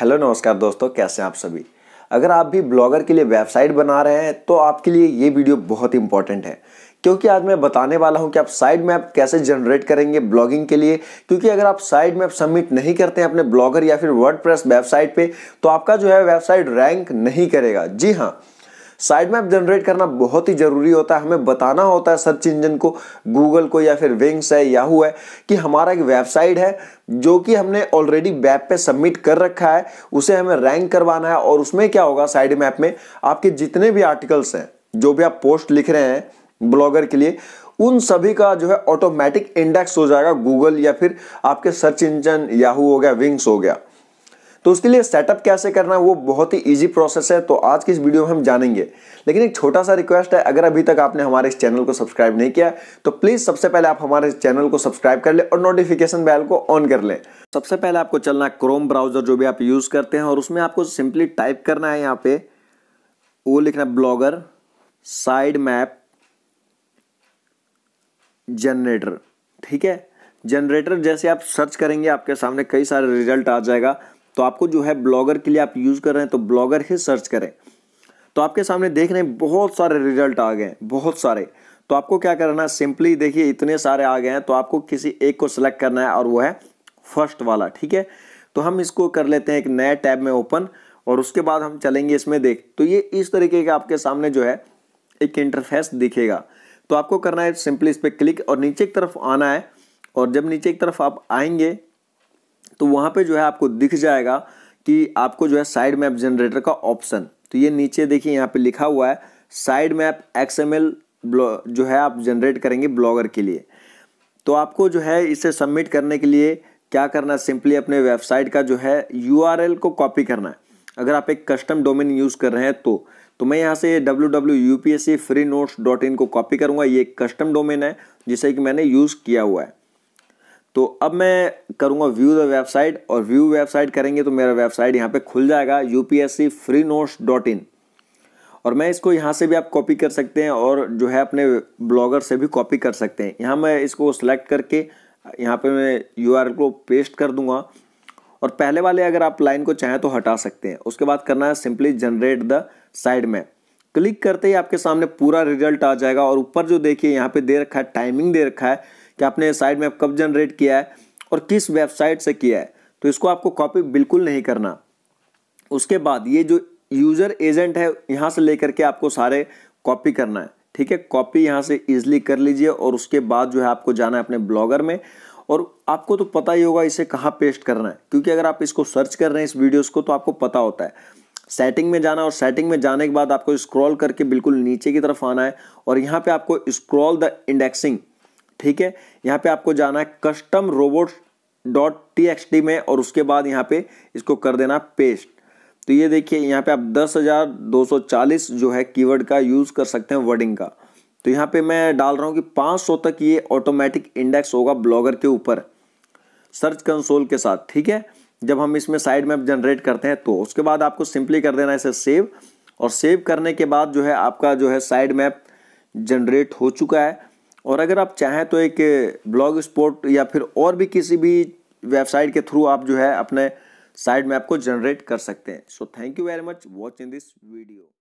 hello नमस्कार दोस्तों कैसे हैं आप सभी अगर आप भी ब्लॉगर के लिए वेबसाइट बना रहे हैं तो आपके लिए ये वीडियो बहुत इंपॉर्टेंट है क्योंकि आज मैं बताने वाला हूं कि आप साइड मैप कैसे जनरेट करेंगे ब्लॉगिंग के लिए क्योंकि अगर आप साइड मैप सबमिट नहीं करते हैं अपने ब्लॉगर या फिर वर्डप्रेस वेबसाइट पर तो आपका जो है वेबसाइट रैंक नहीं करेगा जी हाँ साइड मैप जनरेट करना बहुत ही ज़रूरी होता है हमें बताना होता है सर्च इंजन को गूगल को या फिर विंग्स है याहू है कि हमारा एक वेबसाइट है जो कि हमने ऑलरेडी वेब पे सबमिट कर रखा है उसे हमें रैंक करवाना है और उसमें क्या होगा साइड मैप में आपके जितने भी आर्टिकल्स हैं जो भी आप पोस्ट लिख रहे हैं ब्लॉगर के लिए उन सभी का जो है ऑटोमेटिक इंडेक्स हो जाएगा गूगल या फिर आपके सर्च इंजन याहू हो गया विंग्स हो गया तो उसके लिए सेटअप कैसे करना है वो बहुत ही ईजी प्रोसेस है तो आज की इस वीडियो में हम जानेंगे लेकिन एक छोटा सा रिक्वेस्ट है अगर अभी तक आपने हमारे इस चैनल को सब्सक्राइब नहीं किया तो प्लीज़ सबसे पहले आप हमारे चैनल को सब्सक्राइब कर लें और नोटिफिकेशन बैल को ऑन कर लें सबसे पहले आपको चलना है क्रोम ब्राउजर जो भी आप यूज़ करते हैं और उसमें आपको सिंपली टाइप करना है यहाँ पे वो लिखना ब्लॉगर साइड मैप जनरेटर ठीक है जनरेटर जैसे आप सर्च करेंगे आपके सामने कई सारे रिजल्ट आ जाएगा तो आपको जो है ब्लॉगर के लिए आप यूज़ कर रहे हैं तो ब्लॉगर ही सर्च करें तो आपके सामने देख रहे हैं बहुत सारे रिजल्ट आ गए बहुत सारे तो आपको क्या करना है सिंपली देखिए इतने सारे आ गए हैं तो आपको किसी एक को सिलेक्ट करना है और वो है फर्स्ट वाला ठीक है तो हम इसको कर लेते हैं एक नए टैब में ओपन और उसके बाद हम चलेंगे इसमें देख तो ये इस तरीके का आपके सामने जो है एक इंटरफेस दिखेगा तो आपको करना है सिंपली इस पर क्लिक और नीचे की तरफ आना है और जब नीचे की तरफ आप आएंगे तो वहाँ पे जो है आपको दिख जाएगा कि आपको जो है साइड मैप जनरेटर का ऑप्शन तो ये नीचे देखिए यहाँ पे लिखा हुआ है साइड मैप एक्स जो है आप जनरेट करेंगे ब्लॉगर के लिए तो आपको जो है इसे सबमिट करने के लिए क्या करना सिंपली अपने वेबसाइट का जो है यू को कॉपी करना है अगर आप एक कस्टम डोमेन यूज़ कर रहे हैं तो तो मैं यहाँ से W W U P S C free notes dot in को कॉपी करूँगा ये कस्टम डोमेन है जिसे कि मैंने यूज़ किया हुआ है तो अब मैं करूँगा व्यू द वेबसाइट और व्यू वेबसाइट करेंगे तो मेरा वेबसाइट यहाँ पे खुल जाएगा U P S C free notes dot in और मैं इसको यहाँ से भी आप कॉपी कर सकते हैं और जो है अपने ब्लॉगर से भी कॉपी कर सकते हैं यहाँ मैं इसको सेलेक्ट करके यहाँ पे मैं यू को पेस्ट कर दूंगा और पहले वाले अगर आप लाइन को चाहें तो हटा सकते हैं उसके बाद करना है simply generate the sitemap click करते ही आपके सामने पूरा रिजल्ट आ जाएगा और ऊपर जो देखिए यहाँ पे दे रखा है टाइमिंग दे रखा है कि आपने साइड मैप कब जनरेट किया है और किस वेबसाइट से किया है तो इसको आपको कॉपी बिल्कुल नहीं करना उसके बाद ये जो यूज़र एजेंट है यहाँ से लेकर के आपको सारे कॉपी करना है ठीक है कॉपी यहाँ से ईजिली कर लीजिए और उसके बाद जो है आपको जाना है अपने ब्लॉगर में और आपको तो पता ही होगा इसे कहाँ पेस्ट करना है क्योंकि अगर आप इसको सर्च कर रहे हैं इस वीडियोस को तो आपको पता होता है सेटिंग में जाना और सेटिंग में जाने के बाद आपको स्क्रॉल करके बिल्कुल नीचे की तरफ आना है और यहाँ पे आपको स्क्रॉल द इंडेक्सिंग ठीक है यहाँ पे आपको जाना है custom robot dot T X T में और उसके बाद यहाँ पे इसको कर देना पेस्ट तो ये देखिए यहाँ पे आप 10,240 जो है कीवर्ड का यूज़ कर सकते हैं वर्डिंग का तो यहाँ पे मैं डाल रहा हूँ कि 500 तक ये ऑटोमेटिक इंडेक्स होगा ब्लॉगर के ऊपर सर्च कंसोल के साथ ठीक है जब हम इसमें साइड मैप जनरेट करते हैं तो उसके बाद आपको सिंपली कर देना इसे सेव और सेव करने के बाद जो है आपका जो है साइड मैप जनरेट हो चुका है और अगर आप चाहें तो एक ब्लॉग स्पोर्ट या फिर और भी किसी भी वेबसाइट के थ्रू आप जो है अपने साइड मैप को जनरेट कर सकते हैं so thank you very much watching this video